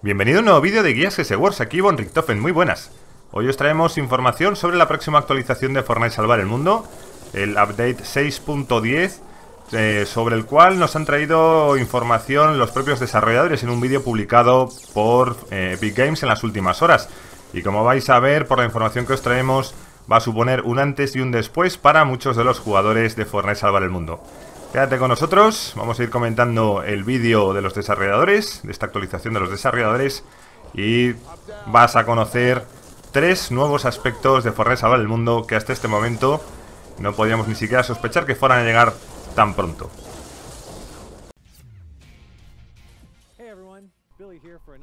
Bienvenido a un nuevo vídeo de Guías S-Wars, aquí Von Richtofen, muy buenas. Hoy os traemos información sobre la próxima actualización de Fortnite Salvar el Mundo, el update 6.10, eh, sobre el cual nos han traído información los propios desarrolladores en un vídeo publicado por Big eh, Epic Games en las últimas horas. Y como vais a ver por la información que os traemos, va a suponer un antes y un después para muchos de los jugadores de Fortnite Salvar el Mundo. Quédate con nosotros, vamos a ir comentando el vídeo de los desarrolladores, de esta actualización de los desarrolladores, y vas a conocer tres nuevos aspectos de Forrest Salvar el Mundo que hasta este momento no podíamos ni siquiera sospechar que fueran a llegar tan pronto.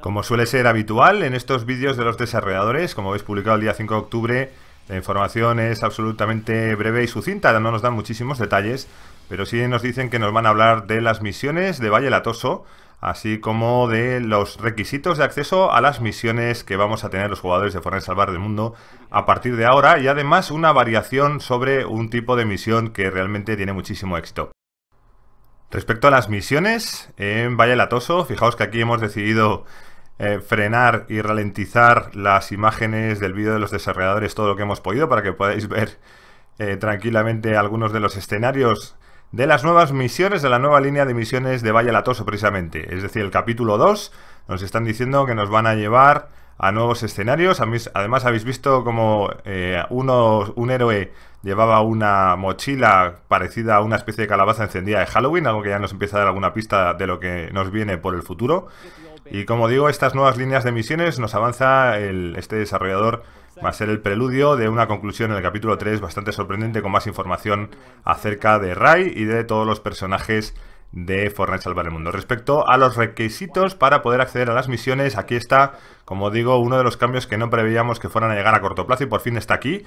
Como suele ser habitual en estos vídeos de los desarrolladores, como habéis publicado el día 5 de octubre, la información es absolutamente breve y sucinta, no nos dan muchísimos detalles, pero sí nos dicen que nos van a hablar de las misiones de Valle Latoso, así como de los requisitos de acceso a las misiones que vamos a tener los jugadores de Fortnite Salvar del Mundo a partir de ahora, y además una variación sobre un tipo de misión que realmente tiene muchísimo éxito. Respecto a las misiones en Valle Latoso, fijaos que aquí hemos decidido eh, frenar y ralentizar las imágenes del vídeo de los desarrolladores todo lo que hemos podido para que podáis ver eh, tranquilamente algunos de los escenarios de las nuevas misiones, de la nueva línea de misiones de Valle Latoso precisamente. Es decir, el capítulo 2 nos están diciendo que nos van a llevar a nuevos escenarios. Además habéis visto como eh, uno, un héroe llevaba una mochila parecida a una especie de calabaza encendida de Halloween, algo que ya nos empieza a dar alguna pista de lo que nos viene por el futuro. Y como digo, estas nuevas líneas de misiones nos avanza este desarrollador va a ser el preludio de una conclusión en el capítulo 3 bastante sorprendente con más información acerca de Rai y de todos los personajes de Fortnite Salvar el Mundo. Respecto a los requisitos para poder acceder a las misiones, aquí está, como digo, uno de los cambios que no preveíamos que fueran a llegar a corto plazo y por fin está aquí.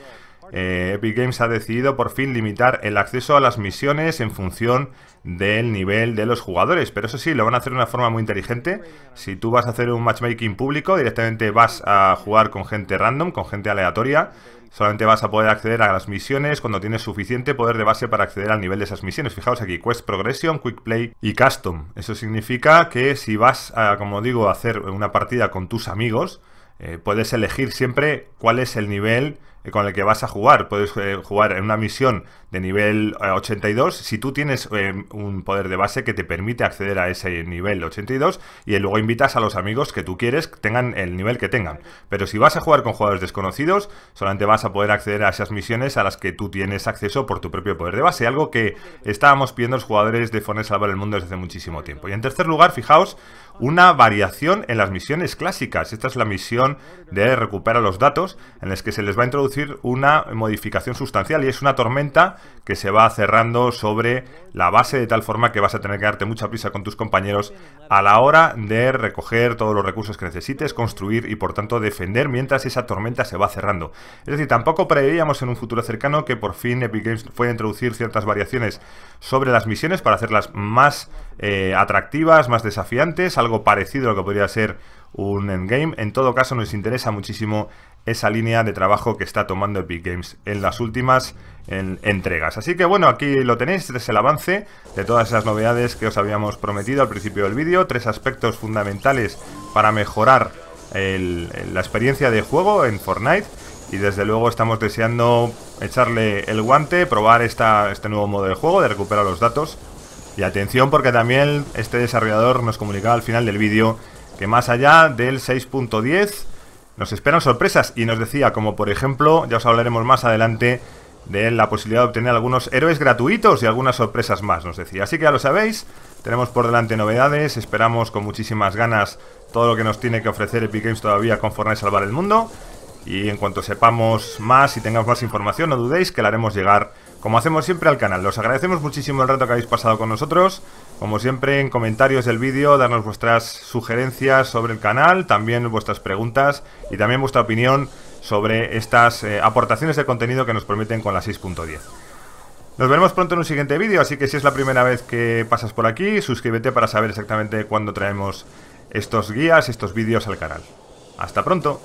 Eh, Epic Games ha decidido por fin limitar el acceso a las misiones en función del nivel de los jugadores, pero eso sí, lo van a hacer de una forma muy inteligente. Si tú vas a hacer un matchmaking público, directamente vas a jugar con gente random, con gente aleatoria, Solamente vas a poder acceder a las misiones cuando tienes suficiente poder de base para acceder al nivel de esas misiones. Fijaos aquí, Quest Progression, Quick Play y Custom. Eso significa que si vas a, como digo, a hacer una partida con tus amigos, eh, puedes elegir siempre cuál es el nivel eh, con el que vas a jugar. Puedes eh, jugar en una misión de nivel 82 eh, si tú tienes un poder de base que te permite acceder a ese nivel 82 y luego invitas a los amigos que tú quieres que tengan el nivel que tengan. Pero si vas a jugar con jugadores desconocidos, solamente vas a poder acceder a esas misiones a las que tú tienes acceso por tu propio poder de base, algo que estábamos pidiendo los jugadores de Fortnite Salvar el Mundo desde hace muchísimo tiempo. Y en tercer lugar, fijaos, una variación en las misiones clásicas. Esta es la misión de recuperar los datos, en las que se les va a introducir una modificación sustancial y es una tormenta que se va cerrando sobre la base de tal forma que vas a tener que darte mucha prisa con tus compañeros a la hora de recoger todos los recursos que necesites, construir y por tanto defender mientras esa tormenta se va cerrando. Es decir, tampoco preveíamos en un futuro cercano que por fin Epic Games a introducir ciertas variaciones sobre las misiones para hacerlas más eh, atractivas, más desafiantes, algo parecido a lo que podría ser un endgame. En todo caso, nos interesa muchísimo esa línea de trabajo que está tomando Epic Games en las últimas entregas. Así que bueno, aquí lo tenéis, este es el avance de todas esas novedades que os habíamos prometido al principio del vídeo. Tres aspectos fundamentales para mejorar la experiencia de juego en Fortnite. Y desde luego estamos deseando echarle el guante, probar este nuevo modo de juego, de recuperar los datos. Y atención porque también este desarrollador nos comunicaba al final del vídeo que más allá del 6.10 nos esperan sorpresas y nos decía, como por ejemplo, ya os hablaremos más adelante de la posibilidad de obtener algunos héroes gratuitos y algunas sorpresas más, nos decía. Así que ya lo sabéis, tenemos por delante novedades, esperamos con muchísimas ganas todo lo que nos tiene que ofrecer Epic Games todavía con Fortnite Salvar el Mundo. Y en cuanto sepamos más y tengamos más información, no dudéis que la haremos llegar, como hacemos siempre, al canal. Os agradecemos muchísimo el rato que habéis pasado con nosotros. Como siempre, en comentarios del vídeo, darnos vuestras sugerencias sobre el canal, también vuestras preguntas y también vuestra opinión sobre estas eh, aportaciones de contenido que nos permiten con la 6.10. Nos veremos pronto en un siguiente vídeo, así que si es la primera vez que pasas por aquí, suscríbete para saber exactamente cuándo traemos estos guías, estos vídeos al canal. ¡Hasta pronto!